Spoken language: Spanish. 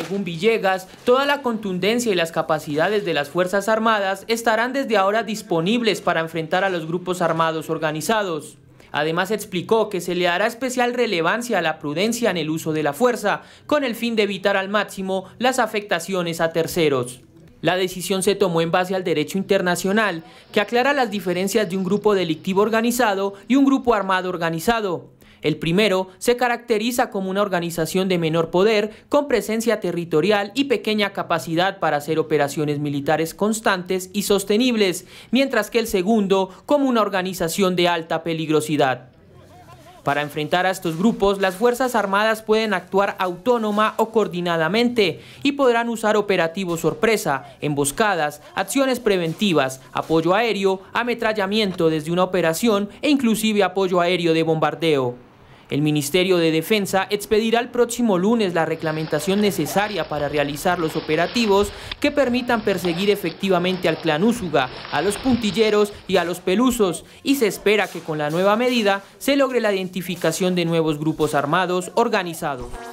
Según Villegas, toda la contundencia y las capacidades de las Fuerzas Armadas estarán desde ahora disponibles para enfrentar a los grupos armados organizados. Además explicó que se le dará especial relevancia a la prudencia en el uso de la fuerza, con el fin de evitar al máximo las afectaciones a terceros. La decisión se tomó en base al derecho internacional, que aclara las diferencias de un grupo delictivo organizado y un grupo armado organizado. El primero se caracteriza como una organización de menor poder, con presencia territorial y pequeña capacidad para hacer operaciones militares constantes y sostenibles, mientras que el segundo como una organización de alta peligrosidad. Para enfrentar a estos grupos, las Fuerzas Armadas pueden actuar autónoma o coordinadamente y podrán usar operativos sorpresa, emboscadas, acciones preventivas, apoyo aéreo, ametrallamiento desde una operación e inclusive apoyo aéreo de bombardeo. El Ministerio de Defensa expedirá el próximo lunes la reglamentación necesaria para realizar los operativos que permitan perseguir efectivamente al clan Úsuga, a los puntilleros y a los pelusos, y se espera que con la nueva medida se logre la identificación de nuevos grupos armados organizados.